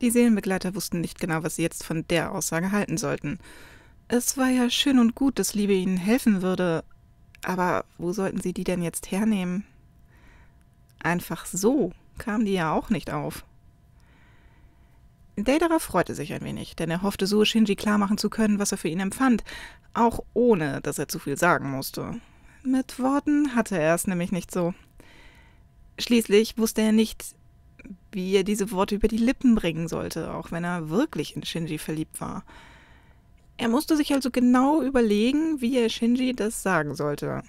Die Seelenbegleiter wussten nicht genau, was sie jetzt von der Aussage halten sollten. Es war ja schön und gut, dass Liebe ihnen helfen würde, aber wo sollten sie die denn jetzt hernehmen? Einfach so kam die ja auch nicht auf. Deidara freute sich ein wenig, denn er hoffte so, Shinji klarmachen zu können, was er für ihn empfand, auch ohne, dass er zu viel sagen musste. Mit Worten hatte er es nämlich nicht so. Schließlich wusste er nicht, wie er diese Worte über die Lippen bringen sollte, auch wenn er wirklich in Shinji verliebt war. Er musste sich also genau überlegen, wie er Shinji das sagen sollte.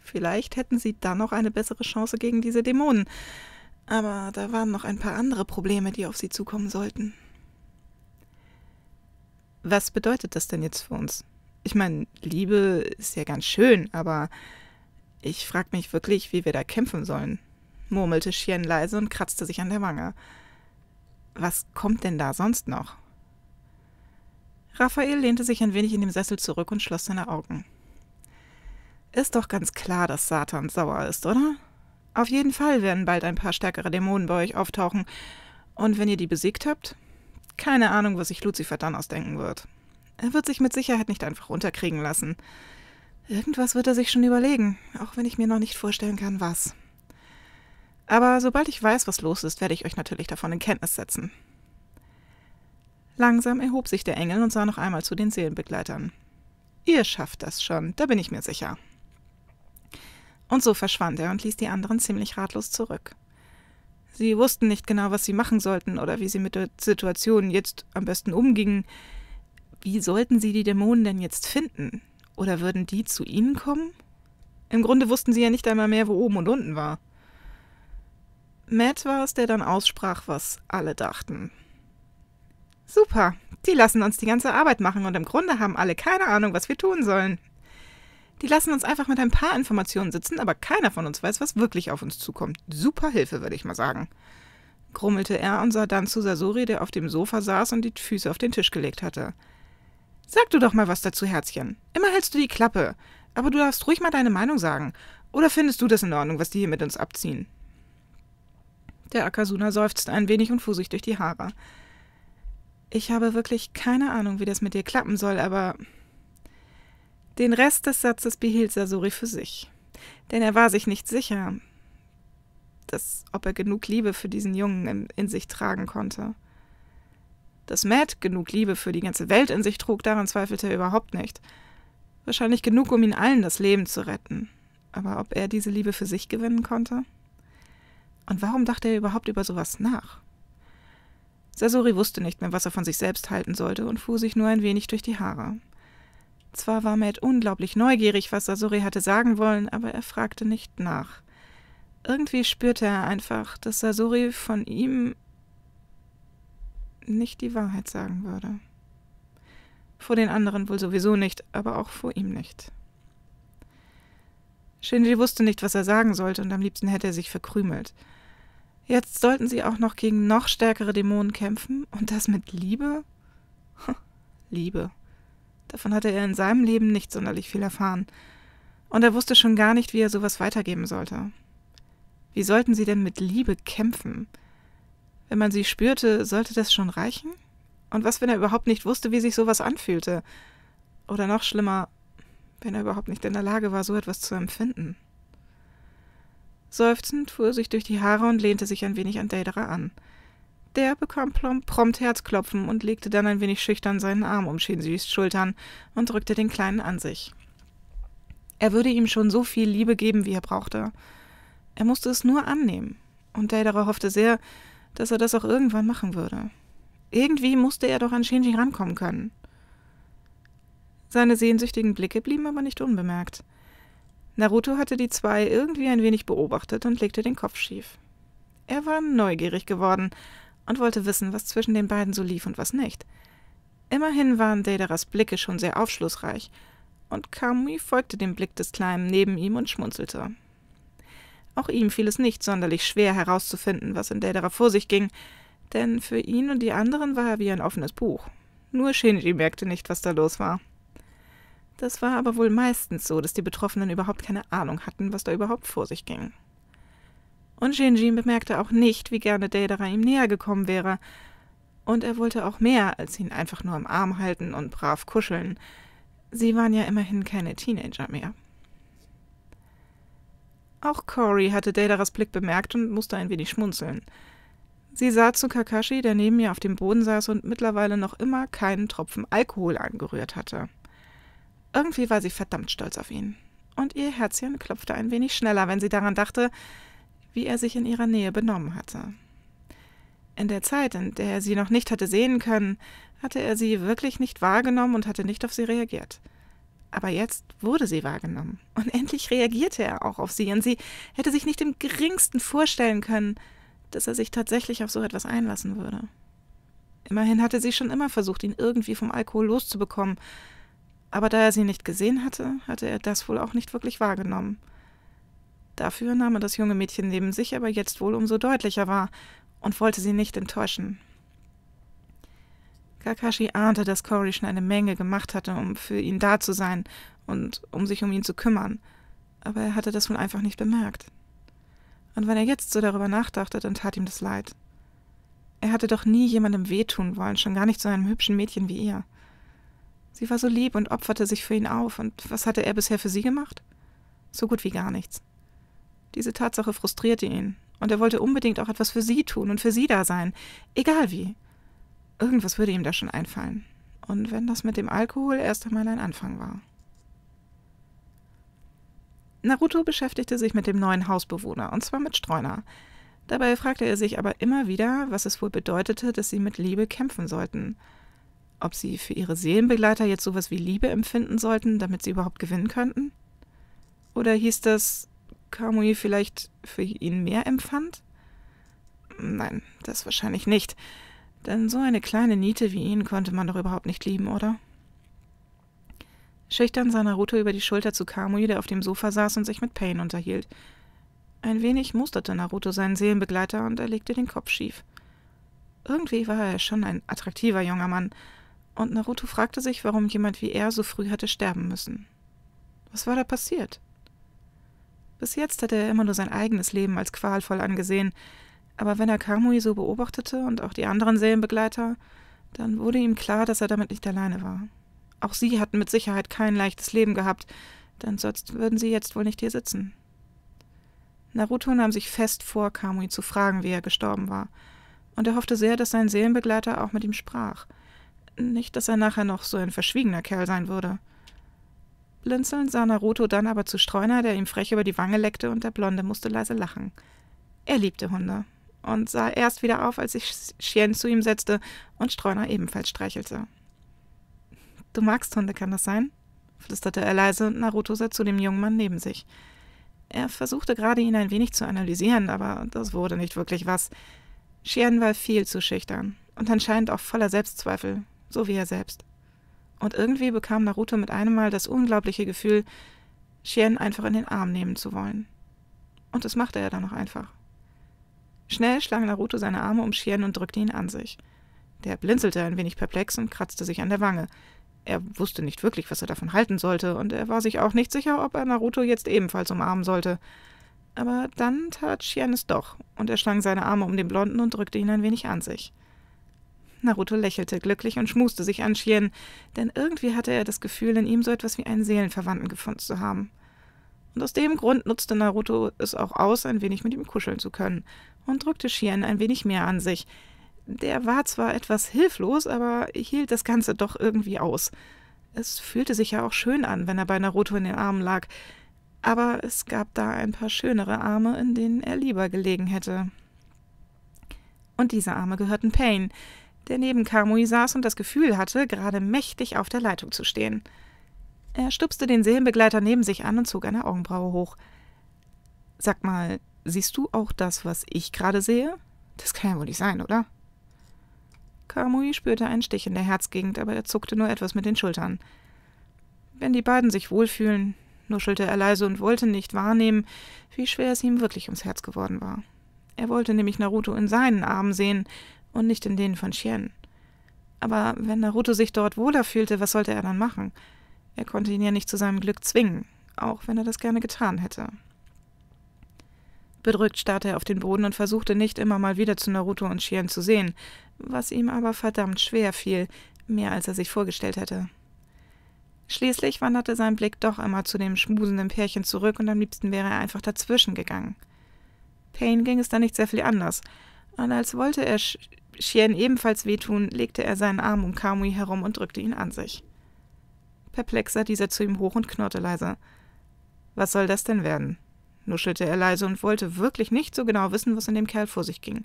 Vielleicht hätten sie dann noch eine bessere Chance gegen diese Dämonen. Aber da waren noch ein paar andere Probleme, die auf sie zukommen sollten. Was bedeutet das denn jetzt für uns? Ich meine, Liebe ist ja ganz schön, aber ich frage mich wirklich, wie wir da kämpfen sollen murmelte Chien leise und kratzte sich an der Wange. Was kommt denn da sonst noch? Raphael lehnte sich ein wenig in dem Sessel zurück und schloss seine Augen. Ist doch ganz klar, dass Satan sauer ist, oder? Auf jeden Fall werden bald ein paar stärkere Dämonen bei euch auftauchen. Und wenn ihr die besiegt habt? Keine Ahnung, was sich Lucifer dann ausdenken wird. Er wird sich mit Sicherheit nicht einfach runterkriegen lassen. Irgendwas wird er sich schon überlegen, auch wenn ich mir noch nicht vorstellen kann, was. Aber sobald ich weiß, was los ist, werde ich euch natürlich davon in Kenntnis setzen. Langsam erhob sich der Engel und sah noch einmal zu den Seelenbegleitern. Ihr schafft das schon, da bin ich mir sicher. Und so verschwand er und ließ die anderen ziemlich ratlos zurück. Sie wussten nicht genau, was sie machen sollten oder wie sie mit der Situation jetzt am besten umgingen. Wie sollten sie die Dämonen denn jetzt finden? Oder würden die zu ihnen kommen? Im Grunde wussten sie ja nicht einmal mehr, wo oben und unten war. Matt war es, der dann aussprach, was alle dachten. Super, die lassen uns die ganze Arbeit machen und im Grunde haben alle keine Ahnung, was wir tun sollen. Die lassen uns einfach mit ein paar Informationen sitzen, aber keiner von uns weiß, was wirklich auf uns zukommt. Super Hilfe, würde ich mal sagen. Grummelte er und sah dann zu Sasori, der auf dem Sofa saß und die Füße auf den Tisch gelegt hatte. Sag du doch mal was dazu, Herzchen. Immer hältst du die Klappe. Aber du darfst ruhig mal deine Meinung sagen. Oder findest du das in Ordnung, was die hier mit uns abziehen? Der Akasuna seufzt ein wenig und fuhr sich durch die Haare. Ich habe wirklich keine Ahnung, wie das mit dir klappen soll, aber. Den Rest des Satzes behielt Sasori für sich. Denn er war sich nicht sicher, dass, ob er genug Liebe für diesen Jungen in, in sich tragen konnte. Dass Matt genug Liebe für die ganze Welt in sich trug, daran zweifelte er überhaupt nicht. Wahrscheinlich genug, um ihn allen das Leben zu retten. Aber ob er diese Liebe für sich gewinnen konnte? Und warum dachte er überhaupt über sowas nach? Sasori wusste nicht mehr, was er von sich selbst halten sollte und fuhr sich nur ein wenig durch die Haare. Zwar war Matt unglaublich neugierig, was Sasori hatte sagen wollen, aber er fragte nicht nach. Irgendwie spürte er einfach, dass Sasori von ihm nicht die Wahrheit sagen würde. Vor den anderen wohl sowieso nicht, aber auch vor ihm nicht. Shinji wusste nicht, was er sagen sollte, und am liebsten hätte er sich verkrümelt. Jetzt sollten sie auch noch gegen noch stärkere Dämonen kämpfen und das mit Liebe? Liebe. Davon hatte er in seinem Leben nicht sonderlich viel erfahren. Und er wusste schon gar nicht, wie er sowas weitergeben sollte. Wie sollten sie denn mit Liebe kämpfen? Wenn man sie spürte, sollte das schon reichen? Und was, wenn er überhaupt nicht wusste, wie sich sowas anfühlte? Oder noch schlimmer, wenn er überhaupt nicht in der Lage war, so etwas zu empfinden? Seufzend fuhr er sich durch die Haare und lehnte sich ein wenig an Daedra an. Der bekam prompt Herzklopfen und legte dann ein wenig schüchtern seinen Arm um Shinsys Schultern und drückte den Kleinen an sich. Er würde ihm schon so viel Liebe geben, wie er brauchte. Er musste es nur annehmen, und Daedra hoffte sehr, dass er das auch irgendwann machen würde. Irgendwie musste er doch an Shinji rankommen können. Seine sehnsüchtigen Blicke blieben aber nicht unbemerkt. Naruto hatte die zwei irgendwie ein wenig beobachtet und legte den Kopf schief. Er war neugierig geworden und wollte wissen, was zwischen den beiden so lief und was nicht. Immerhin waren Daedaras Blicke schon sehr aufschlussreich, und Kamui folgte dem Blick des Kleinen neben ihm und schmunzelte. Auch ihm fiel es nicht sonderlich schwer herauszufinden, was in Daedra vor sich ging, denn für ihn und die anderen war er wie ein offenes Buch. Nur Shinji merkte nicht, was da los war. Das war aber wohl meistens so, dass die Betroffenen überhaupt keine Ahnung hatten, was da überhaupt vor sich ging. Und Shinjin bemerkte auch nicht, wie gerne Deidara ihm näher gekommen wäre. Und er wollte auch mehr, als ihn einfach nur im Arm halten und brav kuscheln. Sie waren ja immerhin keine Teenager mehr. Auch Cory hatte Deidaras Blick bemerkt und musste ein wenig schmunzeln. Sie sah zu Kakashi, der neben ihr auf dem Boden saß und mittlerweile noch immer keinen Tropfen Alkohol angerührt hatte. Irgendwie war sie verdammt stolz auf ihn. Und ihr Herzchen klopfte ein wenig schneller, wenn sie daran dachte, wie er sich in ihrer Nähe benommen hatte. In der Zeit, in der er sie noch nicht hatte sehen können, hatte er sie wirklich nicht wahrgenommen und hatte nicht auf sie reagiert. Aber jetzt wurde sie wahrgenommen. Und endlich reagierte er auch auf sie, und sie hätte sich nicht im geringsten vorstellen können, dass er sich tatsächlich auf so etwas einlassen würde. Immerhin hatte sie schon immer versucht, ihn irgendwie vom Alkohol loszubekommen, aber da er sie nicht gesehen hatte, hatte er das wohl auch nicht wirklich wahrgenommen. Dafür nahm er das junge Mädchen neben sich aber jetzt wohl umso deutlicher wahr und wollte sie nicht enttäuschen. Kakashi ahnte, dass Cory schon eine Menge gemacht hatte, um für ihn da zu sein und um sich um ihn zu kümmern, aber er hatte das wohl einfach nicht bemerkt. Und wenn er jetzt so darüber nachdachte, dann tat ihm das leid. Er hatte doch nie jemandem wehtun wollen, schon gar nicht so einem hübschen Mädchen wie ihr. Sie war so lieb und opferte sich für ihn auf, und was hatte er bisher für sie gemacht? So gut wie gar nichts. Diese Tatsache frustrierte ihn, und er wollte unbedingt auch etwas für sie tun und für sie da sein, egal wie. Irgendwas würde ihm da schon einfallen. Und wenn das mit dem Alkohol erst einmal ein Anfang war. Naruto beschäftigte sich mit dem neuen Hausbewohner, und zwar mit Streuner. Dabei fragte er sich aber immer wieder, was es wohl bedeutete, dass sie mit Liebe kämpfen sollten – ob sie für ihre Seelenbegleiter jetzt sowas wie Liebe empfinden sollten, damit sie überhaupt gewinnen könnten? Oder hieß das, Kamui vielleicht für ihn mehr empfand? Nein, das wahrscheinlich nicht. Denn so eine kleine Niete wie ihn konnte man doch überhaupt nicht lieben, oder? Schüchtern sah Naruto über die Schulter zu Kamui, der auf dem Sofa saß und sich mit Pain unterhielt. Ein wenig musterte Naruto seinen Seelenbegleiter und er legte den Kopf schief. Irgendwie war er schon ein attraktiver junger Mann, und Naruto fragte sich, warum jemand wie er so früh hatte sterben müssen. Was war da passiert? Bis jetzt hatte er immer nur sein eigenes Leben als qualvoll angesehen, aber wenn er Kamui so beobachtete und auch die anderen Seelenbegleiter, dann wurde ihm klar, dass er damit nicht alleine war. Auch sie hatten mit Sicherheit kein leichtes Leben gehabt, denn sonst würden sie jetzt wohl nicht hier sitzen. Naruto nahm sich fest vor, Kamui zu fragen, wie er gestorben war, und er hoffte sehr, dass sein Seelenbegleiter auch mit ihm sprach – nicht, dass er nachher noch so ein verschwiegener Kerl sein würde. Blinzelnd sah Naruto dann aber zu Streuner, der ihm frech über die Wange leckte, und der Blonde musste leise lachen. Er liebte Hunde und sah erst wieder auf, als sich Shien zu ihm setzte und Streuner ebenfalls streichelte. Du magst Hunde, kann das sein? flüsterte er leise und Naruto sah zu dem jungen Mann neben sich. Er versuchte gerade, ihn ein wenig zu analysieren, aber das wurde nicht wirklich was. Shien war viel zu schüchtern und anscheinend auch voller Selbstzweifel, so wie er selbst. Und irgendwie bekam Naruto mit einem Mal das unglaubliche Gefühl, Shien einfach in den Arm nehmen zu wollen. Und das machte er dann auch einfach. Schnell schlang Naruto seine Arme um Shien und drückte ihn an sich. Der blinzelte ein wenig perplex und kratzte sich an der Wange. Er wusste nicht wirklich, was er davon halten sollte, und er war sich auch nicht sicher, ob er Naruto jetzt ebenfalls umarmen sollte. Aber dann tat Shien es doch, und er schlang seine Arme um den Blonden und drückte ihn ein wenig an sich. Naruto lächelte glücklich und schmuste sich an Shien, denn irgendwie hatte er das Gefühl, in ihm so etwas wie einen Seelenverwandten gefunden zu haben. Und aus dem Grund nutzte Naruto es auch aus, ein wenig mit ihm kuscheln zu können, und drückte Shien ein wenig mehr an sich. Der war zwar etwas hilflos, aber hielt das Ganze doch irgendwie aus. Es fühlte sich ja auch schön an, wenn er bei Naruto in den Armen lag, aber es gab da ein paar schönere Arme, in denen er lieber gelegen hätte. Und diese Arme gehörten Pain, der neben Kamui saß und das Gefühl hatte, gerade mächtig auf der Leitung zu stehen. Er stupste den Seelenbegleiter neben sich an und zog eine Augenbraue hoch. Sag mal, siehst du auch das, was ich gerade sehe? Das kann ja wohl nicht sein, oder? Kamui spürte einen Stich in der Herzgegend, aber er zuckte nur etwas mit den Schultern. Wenn die beiden sich wohlfühlen, nuschelte er leise und wollte nicht wahrnehmen, wie schwer es ihm wirklich ums Herz geworden war. Er wollte nämlich Naruto in seinen Armen sehen und nicht in denen von Chien. Aber wenn Naruto sich dort wohler fühlte, was sollte er dann machen? Er konnte ihn ja nicht zu seinem Glück zwingen, auch wenn er das gerne getan hätte. Bedrückt starrte er auf den Boden und versuchte nicht immer mal wieder zu Naruto und Chien zu sehen, was ihm aber verdammt schwer fiel, mehr als er sich vorgestellt hätte. Schließlich wanderte sein Blick doch immer zu dem schmusenden Pärchen zurück und am liebsten wäre er einfach dazwischen gegangen. Payne ging es dann nicht sehr viel anders, und als wollte er Shien ebenfalls wehtun, legte er seinen Arm um Kamui herum und drückte ihn an sich. Perplex sah dieser zu ihm hoch und knurrte leise. Was soll das denn werden? nuschelte er leise und wollte wirklich nicht so genau wissen, was in dem Kerl vor sich ging.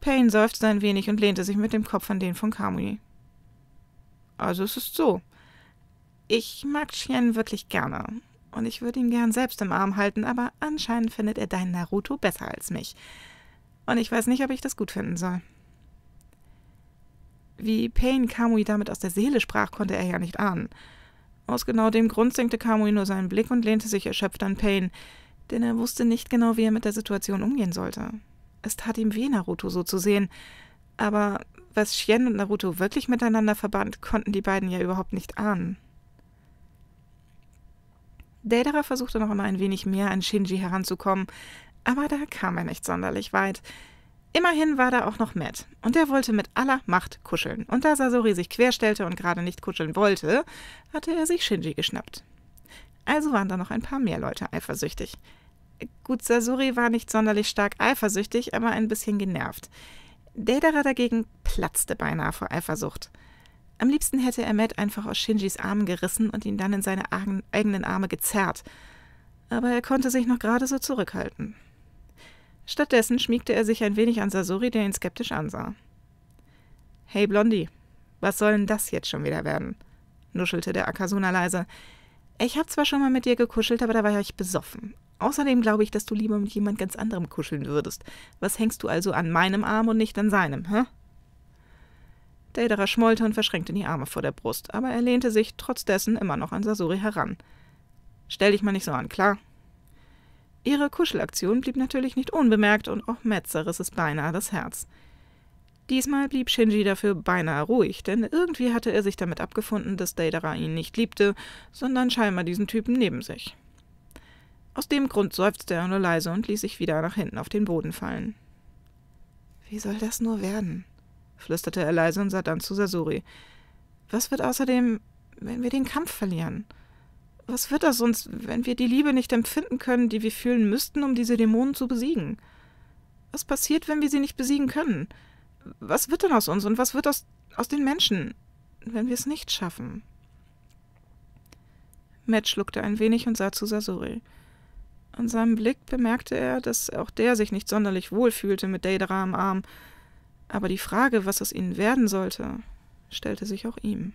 Payne seufzte ein wenig und lehnte sich mit dem Kopf an den von Kamui. Also es ist so. Ich mag Shien wirklich gerne. Und ich würde ihn gern selbst im Arm halten, aber anscheinend findet er deinen Naruto besser als mich. Und ich weiß nicht, ob ich das gut finden soll. Wie Payne Kamui damit aus der Seele sprach, konnte er ja nicht ahnen. Aus genau dem Grund senkte Kamui nur seinen Blick und lehnte sich erschöpft an Payne, denn er wusste nicht genau, wie er mit der Situation umgehen sollte. Es tat ihm weh, Naruto so zu sehen, aber was Shien und Naruto wirklich miteinander verband, konnten die beiden ja überhaupt nicht ahnen. Deidara versuchte noch immer ein wenig mehr an Shinji heranzukommen, aber da kam er nicht sonderlich weit. Immerhin war da auch noch Matt, und der wollte mit aller Macht kuscheln. Und da Sasori sich querstellte und gerade nicht kuscheln wollte, hatte er sich Shinji geschnappt. Also waren da noch ein paar mehr Leute eifersüchtig. Gut, Sasori war nicht sonderlich stark eifersüchtig, aber ein bisschen genervt. Deidara dagegen platzte beinahe vor Eifersucht. Am liebsten hätte er Matt einfach aus Shinjis Armen gerissen und ihn dann in seine eigenen Arme gezerrt. Aber er konnte sich noch gerade so zurückhalten. Stattdessen schmiegte er sich ein wenig an Sasori, der ihn skeptisch ansah. Hey Blondie, was soll denn das jetzt schon wieder werden? nuschelte der Akasuna leise. Ich hab zwar schon mal mit dir gekuschelt, aber da war ich besoffen. Außerdem glaube ich, dass du lieber mit jemand ganz anderem kuscheln würdest. Was hängst du also an meinem Arm und nicht an seinem, hä? Daedra schmollte und verschränkte die Arme vor der Brust, aber er lehnte sich trotz dessen immer noch an Sasori heran. Stell dich mal nicht so an, klar? Ihre Kuschelaktion blieb natürlich nicht unbemerkt und auch Matt zerriss es beinahe das Herz. Diesmal blieb Shinji dafür beinahe ruhig, denn irgendwie hatte er sich damit abgefunden, dass Deidara ihn nicht liebte, sondern scheinbar diesen Typen neben sich. Aus dem Grund seufzte er nur leise und ließ sich wieder nach hinten auf den Boden fallen. Wie soll das nur werden? flüsterte er leise und sah dann zu Sasuri. Was wird außerdem, wenn wir den Kampf verlieren? Was wird das uns, wenn wir die Liebe nicht empfinden können, die wir fühlen müssten, um diese Dämonen zu besiegen? Was passiert, wenn wir sie nicht besiegen können? Was wird denn aus uns und was wird aus, aus den Menschen, wenn wir es nicht schaffen? Matt schluckte ein wenig und sah zu Sasori. An seinem Blick bemerkte er, dass auch der sich nicht sonderlich wohl fühlte mit Daedra am Arm, aber die Frage, was aus ihnen werden sollte, stellte sich auch ihm.